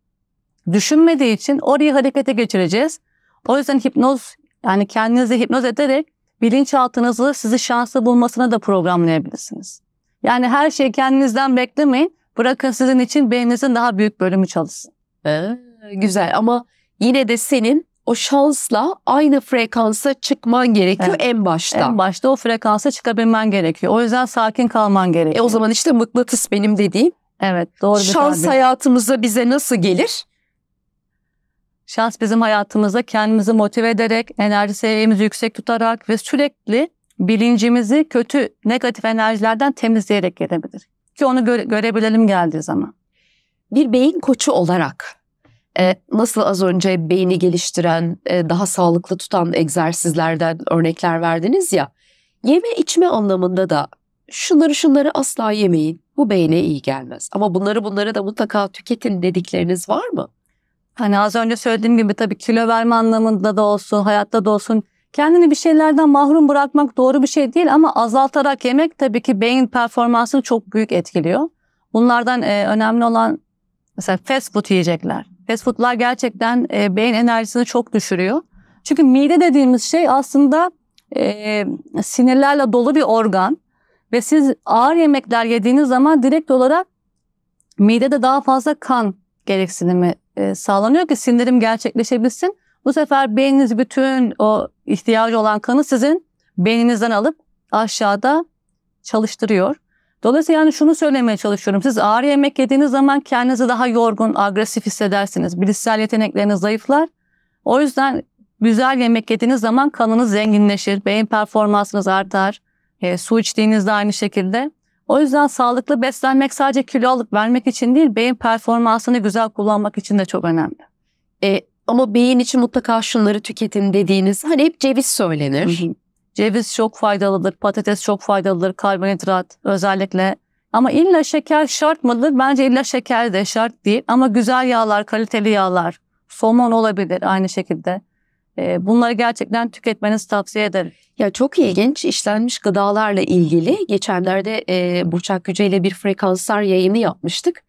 düşünmediği için orayı harekete geçireceğiz. O yüzden hipnoz yani kendinizi hipnoz ederek bilinçaltınızı sizi şanslı bulmasına da programlayabilirsiniz. Yani her şeyi kendinizden beklemeyin. Bırakın sizin için beyninizin daha büyük bölümü çalışsın. Ee, güzel ama yine de senin o şansla aynı frekansa çıkman gerekiyor evet. en başta. En başta o frekansa çıkabilmen gerekiyor. O yüzden sakin kalman gerekiyor. E o zaman işte mıknatıs benim dediğim. Evet doğru bir Şans tabir. hayatımıza bize nasıl gelir? Şans bizim hayatımızda kendimizi motive ederek, enerji seviyemizi yüksek tutarak ve sürekli bilincimizi kötü negatif enerjilerden temizleyerek gelebilir. Ki onu göre, görebilelim geldiği zaman. Bir beyin koçu olarak e, nasıl az önce beyni geliştiren, e, daha sağlıklı tutan egzersizlerden örnekler verdiniz ya. Yeme içme anlamında da şunları şunları asla yemeyin. Bu beyne iyi gelmez. Ama bunları bunları da mutlaka tüketin dedikleriniz var mı? Hani az önce söylediğim gibi tabii kilo verme anlamında da olsun, hayatta da olsun Kendini bir şeylerden mahrum bırakmak doğru bir şey değil ama azaltarak yemek tabii ki beyin performansını çok büyük etkiliyor. Bunlardan e, önemli olan mesela fast food yiyecekler. Fast foodlar gerçekten e, beyin enerjisini çok düşürüyor. Çünkü mide dediğimiz şey aslında e, sinirlerle dolu bir organ ve siz ağır yemekler yediğiniz zaman direkt olarak midede daha fazla kan gereksinimi e, sağlanıyor ki sindirim gerçekleşebilsin. Bu sefer beyniniz bütün o ihtiyacı olan kanı sizin beyninizden alıp aşağıda çalıştırıyor. Dolayısıyla yani şunu söylemeye çalışıyorum. Siz ağır yemek yediğiniz zaman kendinizi daha yorgun, agresif hissedersiniz. Bilişsel yetenekleriniz zayıflar. O yüzden güzel yemek yediğiniz zaman kanınız zenginleşir, beyin performansınız artar. E, su içtiğinizde aynı şekilde. O yüzden sağlıklı beslenmek sadece kilo alıp vermek için değil, beyin performansını güzel kullanmak için de çok önemli. E, ama beyin için mutlaka şunları tüketin dediğiniz hani hep ceviz söylenir. Ceviz çok faydalıdır, patates çok faydalıdır, karbonhidrat özellikle. Ama illa şeker şart mıdır? Bence illa şeker de şart değil. Ama güzel yağlar, kaliteli yağlar, somon olabilir aynı şekilde. Ee, bunları gerçekten tüketmenizi tavsiye ederim. Ya çok ilginç işlenmiş gıdalarla ilgili geçenlerde e, Burçak Yüce ile bir frekanslar yayını yapmıştık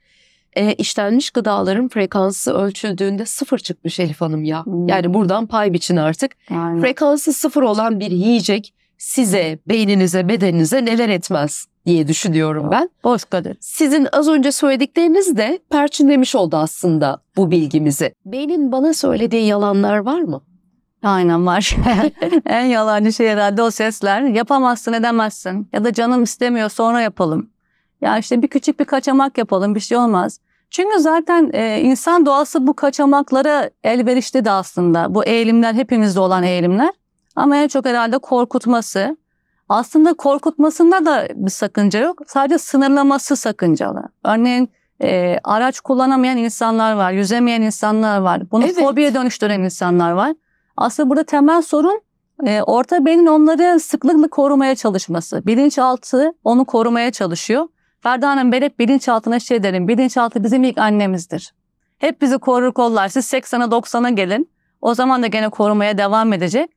e, işlenmiş gıdaların frekansı ölçüldüğünde sıfır çıkmış Elif Hanım ya. Hmm. Yani buradan pay biçin artık. Aynen. Frekansı sıfır olan bir yiyecek size, beyninize, bedeninize neler etmez diye düşünüyorum ben. Boş kalır. Sizin az önce söyledikleriniz de perçinlemiş oldu aslında bu bilgimizi. Beynin bana söylediği yalanlar var mı? Aynen var. en yalancı şey herhalde o sesler. Yapamazsın edemezsin ya da canım istemiyor sonra yapalım. Ya işte bir küçük bir kaçamak yapalım bir şey olmaz. Çünkü zaten e, insan doğası bu kaçamaklara elverişli de aslında. Bu eğilimler hepimizde olan eğilimler. Ama en çok herhalde korkutması. Aslında korkutmasında da bir sakınca yok. Sadece sınırlaması sakıncalı. Örneğin e, araç kullanamayan insanlar var, yüzemeyen insanlar var. Bunu evet. fobiye dönüştüren insanlar var. Aslında burada temel sorun e, orta beynin onları sıklıkla korumaya çalışması. Bilinçaltı onu korumaya çalışıyor. Ferda Hanım ben hep bilinçaltına şey derim. Bilinçaltı bizim ilk annemizdir. Hep bizi korur kollar. Siz 80'e 90'a gelin. O zaman da gene korumaya devam edecek.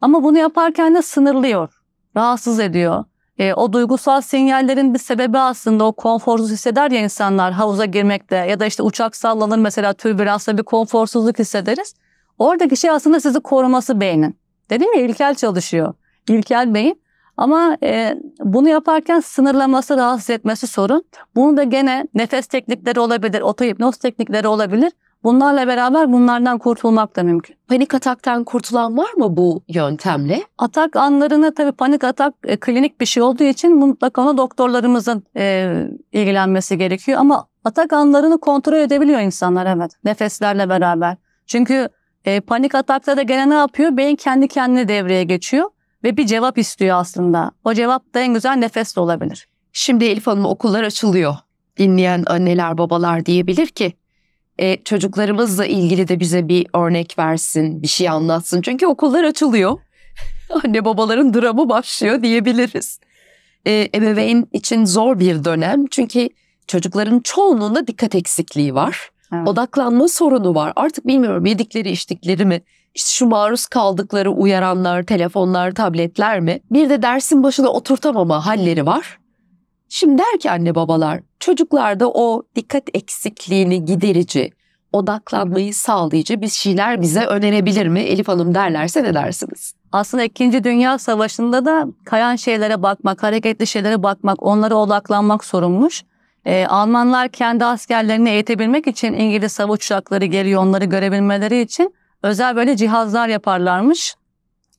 Ama bunu yaparken de sınırlıyor. Rahatsız ediyor. E, o duygusal sinyallerin bir sebebi aslında o konforsuz hisseder ya insanlar havuza girmekte ya da işte uçak sallanır mesela türbülansla bir konforsuzluk hissederiz. Oradaki şey aslında sizi koruması beynin. Dedim ya ilkel çalışıyor. İlkel beyin ama e, bunu yaparken sınırlaması, rahatsız etmesi sorun. Bunu da gene nefes teknikleri olabilir, otohipnoz teknikleri olabilir. Bunlarla beraber bunlardan kurtulmak da mümkün. Panik ataktan kurtulan var mı bu yöntemle? Atak anlarını tabii panik atak e, klinik bir şey olduğu için mutlaka onu doktorlarımızın e, ilgilenmesi gerekiyor. Ama atak anlarını kontrol edebiliyor insanlar evet nefeslerle beraber. Çünkü e, panik atakta da gene ne yapıyor? Beyin kendi kendine devreye geçiyor ve bir cevap istiyor aslında. O cevap da en güzel nefes de olabilir. Şimdi Elif Hanım okullar açılıyor. Dinleyen anneler babalar diyebilir ki e, çocuklarımızla ilgili de bize bir örnek versin, bir şey anlatsın. Çünkü okullar açılıyor. Anne babaların dramı başlıyor diyebiliriz. E, ebeveyn için zor bir dönem. Çünkü çocukların çoğunluğunda dikkat eksikliği var. Evet. Odaklanma sorunu var. Artık bilmiyorum yedikleri içtikleri mi şu maruz kaldıkları uyaranlar, telefonlar, tabletler mi? Bir de dersin başına oturtamama halleri var. Şimdi der ki anne babalar, çocuklarda o dikkat eksikliğini giderici, odaklanmayı sağlayıcı bir şeyler bize önerebilir mi? Elif Hanım derlerse ne dersiniz? Aslında İkinci Dünya Savaşı'nda da kayan şeylere bakmak, hareketli şeylere bakmak, onlara odaklanmak sorunmuş. Ee, Almanlar kendi askerlerini eğitebilmek için İngiliz savaş uçakları geliyor onları görebilmeleri için özel böyle cihazlar yaparlarmış.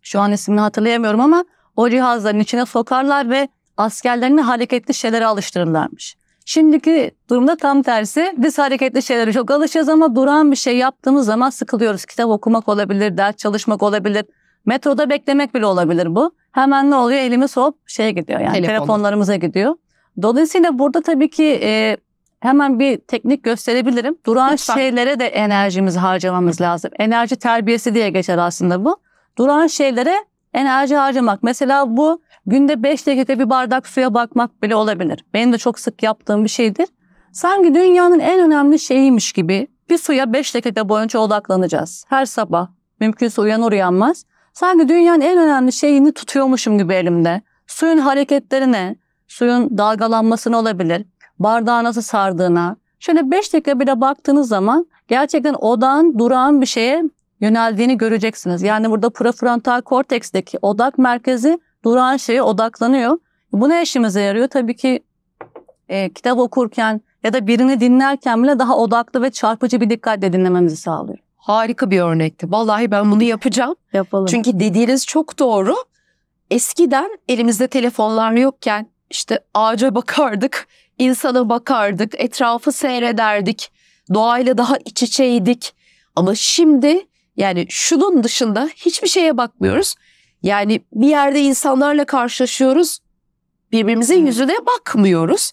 Şu an ismini hatırlayamıyorum ama o cihazların içine sokarlar ve askerlerini hareketli şeylere alıştırırlarmış. Şimdiki durumda tam tersi. Biz hareketli şeylere çok alışacağız ama duran bir şey yaptığımız zaman sıkılıyoruz. Kitap okumak olabilir, ders çalışmak olabilir. Metroda beklemek bile olabilir bu. Hemen ne oluyor? Elimiz hop şeye gidiyor yani Telefonu. telefonlarımıza gidiyor. Dolayısıyla burada tabii ki e, hemen bir teknik gösterebilirim. Duran Lütfen. şeylere de enerjimizi harcamamız lazım. Enerji terbiyesi diye geçer aslında bu. Duran şeylere enerji harcamak. Mesela bu günde 5 dakika bir bardak suya bakmak bile olabilir. Benim de çok sık yaptığım bir şeydir. Sanki dünyanın en önemli şeyiymiş gibi bir suya 5 dakika boyunca odaklanacağız. Her sabah mümkünse uyanır uyanmaz. Sanki dünyanın en önemli şeyini tutuyormuşum gibi elimde. Suyun hareketlerine, suyun dalgalanmasına olabilir bardağı nasıl sardığına, şöyle 5 dakika bile baktığınız zaman gerçekten odağın durağın bir şeye yöneldiğini göreceksiniz. Yani burada prefrontal korteksteki odak merkezi durağın şeye odaklanıyor. Bu ne işimize yarıyor? Tabii ki e, kitap okurken ya da birini dinlerken bile daha odaklı ve çarpıcı bir dikkatle dinlememizi sağlıyor. Harika bir örnekti. Vallahi ben bunu yapacağım. Yapalım. Çünkü dediğiniz çok doğru. Eskiden elimizde telefonlar yokken işte ağaca bakardık, insana bakardık, etrafı seyrederdik, doğayla daha iç içeydik. Ama şimdi yani şunun dışında hiçbir şeye bakmıyoruz. Yani bir yerde insanlarla karşılaşıyoruz, birbirimizin yüzüne bakmıyoruz.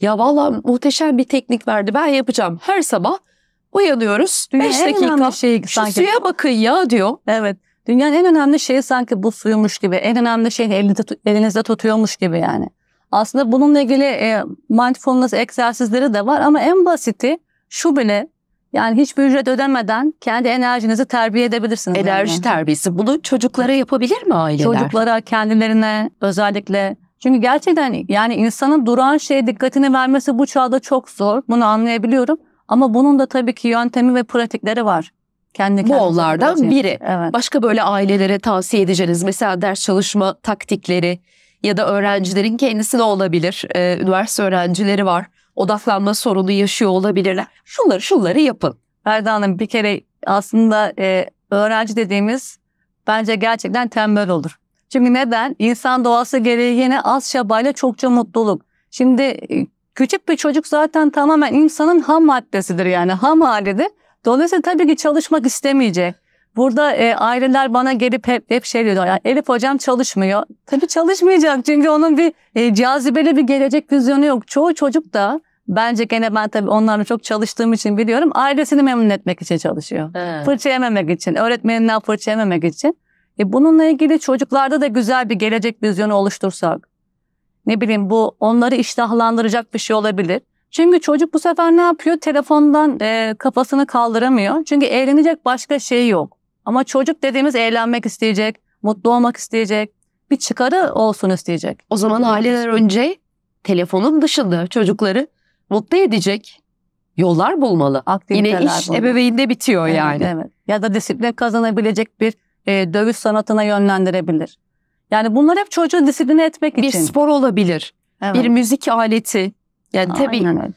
Ya valla muhteşem bir teknik verdi. Ben yapacağım. Her sabah uyanıyoruz. 5 dakika şey, şu suya bakın ya diyor. Evet. Dünyanın en önemli şeyi sanki bu suyumuş gibi. En önemli şey elinizde, elinizde tutuyormuş gibi yani. Aslında bununla ilgili e, mindfulness egzersizleri de var ama en basiti şu bile yani hiçbir ücret ödemeden kendi enerjinizi terbiye edebilirsiniz. Enerji yani. terbiyesi. Bunu çocuklara yapabilir mi aileler? Çocuklara, kendilerine özellikle. Çünkü gerçekten yani insanın duran şeye dikkatini vermesi bu çağda çok zor. Bunu anlayabiliyorum. Ama bunun da tabii ki yöntemi ve pratikleri var. Kendi bu onlardan biri. Evet. Başka böyle ailelere tavsiye edeceğiniz mesela ders çalışma taktikleri, ya da öğrencilerin kendisi de olabilir. Ee, üniversite öğrencileri var. Odaklanma sorunu yaşıyor olabilirler. Şunları şunları yapın. Ferda Hanım bir kere aslında e, öğrenci dediğimiz bence gerçekten tembel olur. Çünkü neden? İnsan doğası gereği yine az şabayla çokça mutluluk. Şimdi e, küçük bir çocuk zaten tamamen insanın ham maddesidir yani ham halidir. Dolayısıyla tabii ki çalışmak istemeyecek. Burada e, aileler bana gelip hep, hep şey diyorlar. Yani Elif hocam çalışmıyor. Tabii çalışmayacak çünkü onun bir e, cazibeli bir gelecek vizyonu yok. Çoğu çocuk da bence gene ben tabii onlarla çok çalıştığım için biliyorum. Ailesini memnun etmek için çalışıyor. Evet. Fırça yememek için, öğretmeninden fırça yememek için. E, bununla ilgili çocuklarda da güzel bir gelecek vizyonu oluştursak. Ne bileyim bu onları iştahlandıracak bir şey olabilir. Çünkü çocuk bu sefer ne yapıyor? Telefondan e, kafasını kaldıramıyor. Çünkü eğlenecek başka şey yok. Ama çocuk dediğimiz eğlenmek isteyecek, mutlu olmak isteyecek, bir çıkarı olsun isteyecek. O zaman aileler önce telefonun dışında çocukları mutlu edecek yollar bulmalı. Aktiviteler Yine iş bulmalı. ebeveynde bitiyor evet, yani. Evet. Ya da disiplin kazanabilecek bir e, dövüş sanatına yönlendirebilir. Yani bunlar hep çocuğu disipline etmek bir için. Bir spor olabilir. Evet. Bir müzik aleti. Yani Aynen tabii evet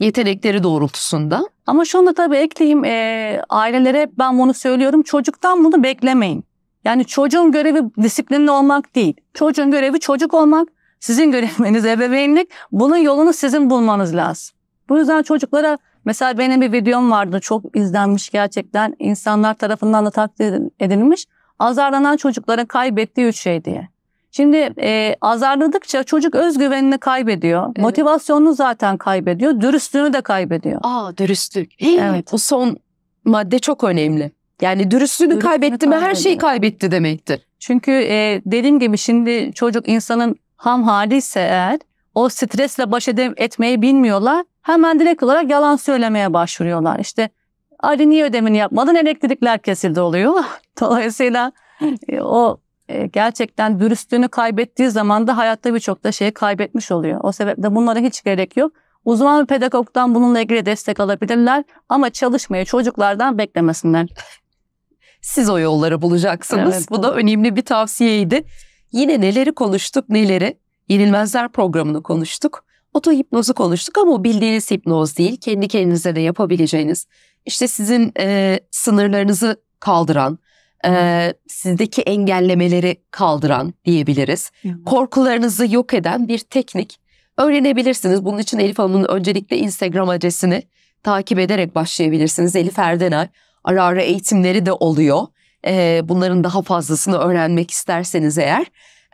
yetenekleri doğrultusunda. Ama şunu da tabii ekleyeyim e, ailelere ben bunu söylüyorum çocuktan bunu beklemeyin. Yani çocuğun görevi disiplinli olmak değil. Çocuğun görevi çocuk olmak, sizin göreviniz ebeveynlik. Bunun yolunu sizin bulmanız lazım. Bu yüzden çocuklara mesela benim bir videom vardı çok izlenmiş gerçekten insanlar tarafından da takdir edilmiş. Azarlanan çocukların kaybettiği üç şey diye. Şimdi e, azarladıkça çocuk özgüvenini kaybediyor. Evet. Motivasyonunu zaten kaybediyor. Dürüstlüğünü de kaybediyor. Aa dürüstlük. Hey, evet. O son madde çok önemli. Yani dürüstlüğünü, dürüstlüğünü kaybetti mi her şeyi kaybetti demektir. Çünkü e, dediğim gibi şimdi çocuk insanın ham haliyse eğer o stresle baş etmeyi bilmiyorlar. Hemen direkt olarak yalan söylemeye başvuruyorlar. İşte Ali niye ödemini yapmadın elektrikler kesildi oluyor. Dolayısıyla e, o ee, gerçekten dürüstlüğünü kaybettiği zaman da hayatta birçok da şeyi kaybetmiş oluyor. O sebeple bunlara hiç gerek yok. Uzman bir pedagogdan bununla ilgili destek alabilirler ama çalışmayı çocuklardan beklemesinler. Siz o yolları bulacaksınız. Evet, Bu da önemli bir tavsiyeydi. Yine neleri konuştuk, neleri? Yenilmezler programını konuştuk. Oto hipnozu konuştuk ama bildiğiniz hipnoz değil. Kendi kendinize de yapabileceğiniz. İşte sizin e, sınırlarınızı kaldıran, e, sizdeki engellemeleri kaldıran diyebiliriz. Hı. Korkularınızı yok eden bir teknik öğrenebilirsiniz. Bunun için Elif Hanım'ın öncelikle Instagram adresini takip ederek başlayabilirsiniz. Elif Erdener ara ara eğitimleri de oluyor. E, bunların daha fazlasını öğrenmek isterseniz eğer.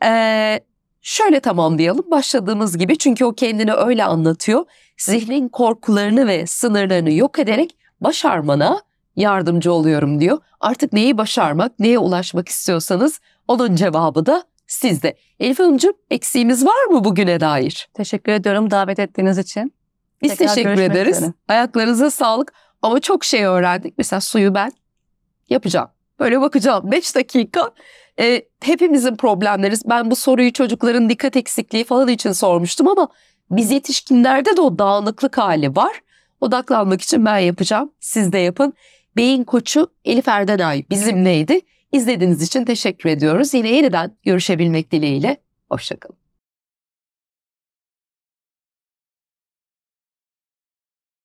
E, şöyle tamamlayalım başladığımız gibi çünkü o kendini öyle anlatıyor. Zihnin korkularını ve sınırlarını yok ederek başarmana yardımcı oluyorum diyor. Artık neyi başarmak, neye ulaşmak istiyorsanız onun cevabı da sizde. Elif Hanımcığım eksiğimiz var mı bugüne dair? Teşekkür ediyorum davet ettiğiniz için. Biz Tekrar teşekkür ederiz. Üzere. Ayaklarınıza sağlık. Ama çok şey öğrendik. Mesela suyu ben yapacağım. Böyle bakacağım. 5 dakika. E, hepimizin problemleriz. Ben bu soruyu çocukların dikkat eksikliği falan için sormuştum ama biz yetişkinlerde de o dağınıklık hali var. Odaklanmak için ben yapacağım. Siz de yapın. Beyin Koçu Elif Erdenay bizimleydi. İzlediğiniz için teşekkür ediyoruz. Yine yeniden görüşebilmek dileğiyle. Hoşçakalın.